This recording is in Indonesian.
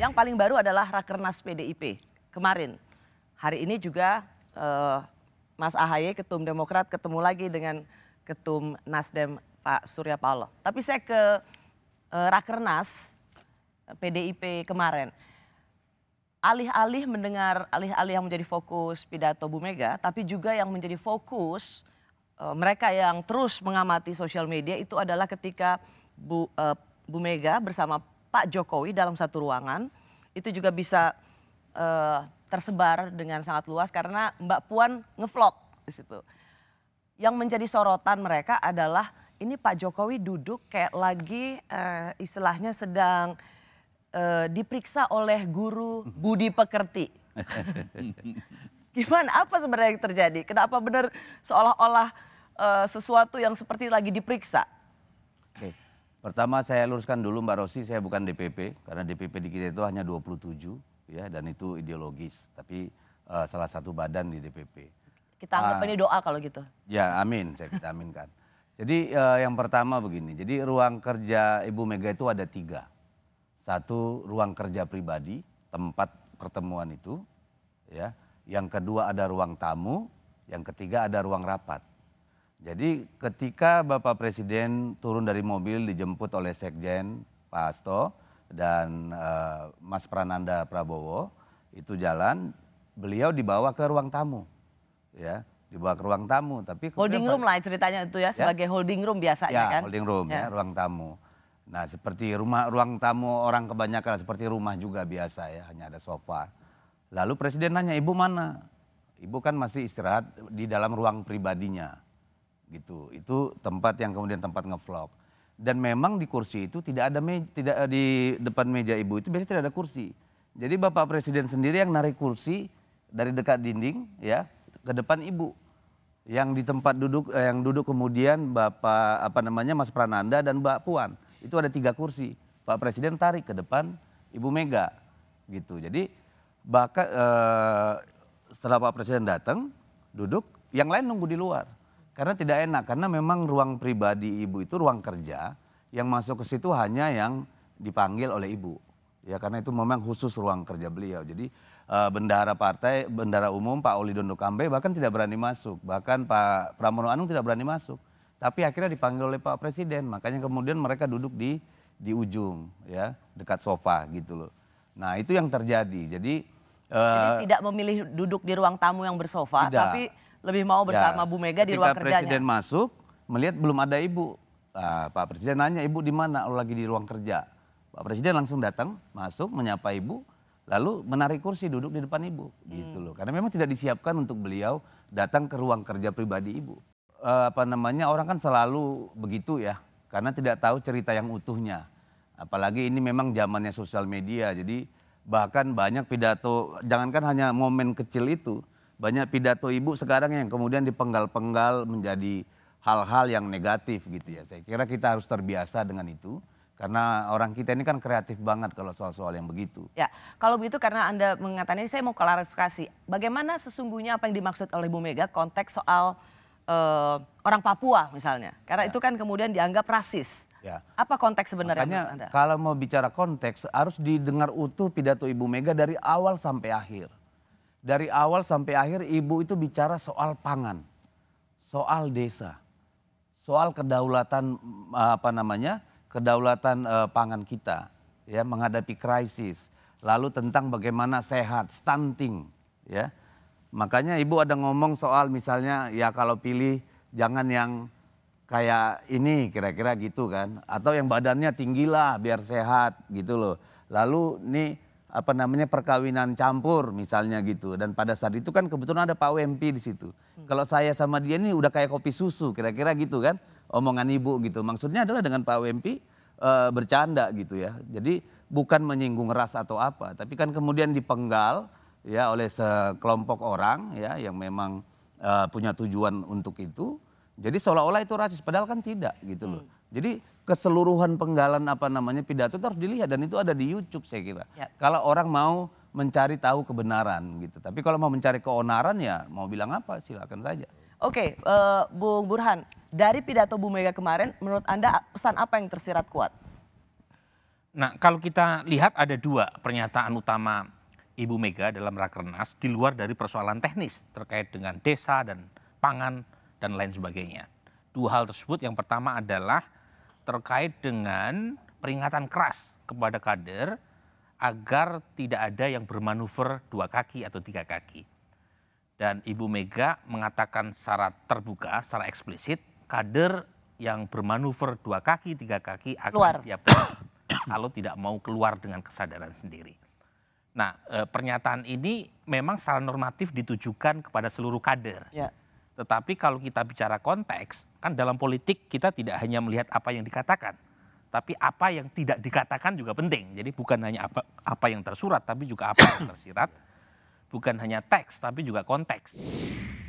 Yang paling baru adalah Rakernas PDIP kemarin. Hari ini juga uh, Mas Ahaye ketum Demokrat ketemu lagi dengan ketum Nasdem Pak Surya Paloh. Tapi saya ke uh, Rakernas PDIP eh, kemarin. Alih-alih mendengar alih-alih yang menjadi fokus pidato Bu Mega, tapi juga yang menjadi fokus uh, mereka yang terus mengamati sosial media itu adalah ketika Bu uh, Bu Mega bersama Pak Jokowi dalam satu ruangan itu juga bisa uh, tersebar dengan sangat luas karena Mbak Puan ngevlog di situ. Yang menjadi sorotan mereka adalah ini Pak Jokowi duduk kayak lagi uh, istilahnya sedang uh, diperiksa oleh guru Budi Pekerti. Gimana apa sebenarnya yang terjadi? Kenapa benar seolah-olah uh, sesuatu yang seperti lagi diperiksa? Pertama saya luruskan dulu Mbak Rosi, saya bukan DPP karena DPP di kita itu hanya 27 ya dan itu ideologis, tapi uh, salah satu badan di DPP. Kita anggap uh, ini doa kalau gitu. Ya, amin, saya kita aminkan. Jadi uh, yang pertama begini, jadi ruang kerja Ibu Mega itu ada tiga. Satu ruang kerja pribadi, tempat pertemuan itu, ya. Yang kedua ada ruang tamu, yang ketiga ada ruang rapat. Jadi ketika Bapak Presiden turun dari mobil dijemput oleh Sekjen Pak Hasto dan uh, Mas Prananda Prabowo itu jalan, beliau dibawa ke ruang tamu, ya dibawa ke ruang tamu. Tapi holding room lah ceritanya itu ya, ya sebagai holding room biasanya ya, kan? holding room ya. ya ruang tamu. Nah seperti rumah ruang tamu orang kebanyakan seperti rumah juga biasa ya hanya ada sofa. Lalu Presiden nanya ibu mana? Ibu kan masih istirahat di dalam ruang pribadinya gitu itu tempat yang kemudian tempat ngevlog dan memang di kursi itu tidak ada me, tidak eh, di depan meja ibu itu biasanya tidak ada kursi jadi bapak presiden sendiri yang narik kursi dari dekat dinding ya ke depan ibu yang di tempat duduk eh, yang duduk kemudian bapak apa namanya Mas Prananda dan Mbak Puan itu ada tiga kursi Pak Presiden tarik ke depan Ibu Mega gitu jadi bahkan eh, setelah Pak Presiden datang duduk yang lain nunggu di luar karena tidak enak, karena memang ruang pribadi ibu itu ruang kerja yang masuk ke situ hanya yang dipanggil oleh ibu. Ya karena itu memang khusus ruang kerja beliau. Jadi eh, bendahara partai, bendahara umum Pak Oli Dondo Kambe bahkan tidak berani masuk. Bahkan Pak Pramono Anung tidak berani masuk. Tapi akhirnya dipanggil oleh Pak Presiden. Makanya kemudian mereka duduk di di ujung ya, dekat sofa gitu loh. Nah, itu yang terjadi. Jadi, Jadi eh, tidak memilih duduk di ruang tamu yang bersofa, tidak. tapi lebih mau ya, bersama ya, Bu Mega di ruang kerjanya. Presiden masuk, melihat belum ada ibu. Nah, Pak Presiden nanya ibu di mana? Oh, lagi di ruang kerja. Pak Presiden langsung datang, masuk, menyapa ibu, lalu menarik kursi duduk di depan ibu, hmm. gitu loh. Karena memang tidak disiapkan untuk beliau datang ke ruang kerja pribadi ibu. E, apa namanya orang kan selalu begitu ya, karena tidak tahu cerita yang utuhnya. Apalagi ini memang zamannya sosial media, jadi bahkan banyak pidato, jangankan hanya momen kecil itu, banyak pidato ibu sekarang yang kemudian dipenggal-penggal menjadi hal-hal yang negatif gitu ya. Saya kira kita harus terbiasa dengan itu. Karena orang kita ini kan kreatif banget kalau soal-soal yang begitu. Ya, kalau begitu karena Anda mengatakan ini saya mau klarifikasi. Bagaimana sesungguhnya apa yang dimaksud oleh Bu Mega konteks soal uh, orang Papua misalnya. Karena ya. itu kan kemudian dianggap rasis. Ya. Apa konteks sebenarnya Makanya, Anda? Kalau mau bicara konteks harus didengar utuh pidato Ibu Mega dari awal sampai akhir. Dari awal sampai akhir ibu itu bicara soal pangan, soal desa, soal kedaulatan eh, apa namanya? kedaulatan eh, pangan kita ya menghadapi krisis, lalu tentang bagaimana sehat, stunting ya. Makanya ibu ada ngomong soal misalnya ya kalau pilih jangan yang kayak ini kira-kira gitu kan atau yang badannya tinggilah biar sehat gitu loh. Lalu nih apa namanya perkawinan campur misalnya gitu dan pada saat itu kan kebetulan ada Pak WMP di situ. Hmm. Kalau saya sama dia ini udah kayak kopi susu kira-kira gitu kan omongan ibu gitu. Maksudnya adalah dengan Pak WMP uh, eh, bercanda gitu ya. Jadi bukan menyinggung ras atau apa, tapi kan kemudian dipenggal ya oleh sekelompok orang ya yang memang uh, punya tujuan untuk itu. Jadi seolah-olah itu rasis padahal kan tidak gitu loh. Hmm. Jadi keseluruhan penggalan apa namanya pidato itu harus dilihat dan itu ada di YouTube saya kira. Ya. Kalau orang mau mencari tahu kebenaran gitu. Tapi kalau mau mencari keonaran ya mau bilang apa silakan saja. Oke, okay, uh, eh, Bung Burhan, dari pidato Bu Mega kemarin menurut Anda pesan apa yang tersirat kuat? Nah, kalau kita lihat ada dua pernyataan utama Ibu Mega dalam Rakernas di luar dari persoalan teknis terkait dengan desa dan pangan dan lain sebagainya. Dua hal tersebut yang pertama adalah terkait dengan peringatan keras kepada kader agar tidak ada yang bermanuver dua kaki atau tiga kaki. Dan Ibu Mega mengatakan secara terbuka, secara eksplisit, kader yang bermanuver dua kaki, tiga kaki akan keluar. tiap kalau tidak mau keluar dengan kesadaran sendiri. Nah, eh, pernyataan ini memang secara normatif ditujukan kepada seluruh kader. Ya. Tetapi kalau kita bicara konteks, kan dalam politik kita tidak hanya melihat apa yang dikatakan, tapi apa yang tidak dikatakan juga penting. Jadi bukan hanya apa, apa yang tersurat, tapi juga apa yang tersirat. Bukan hanya teks, tapi juga konteks.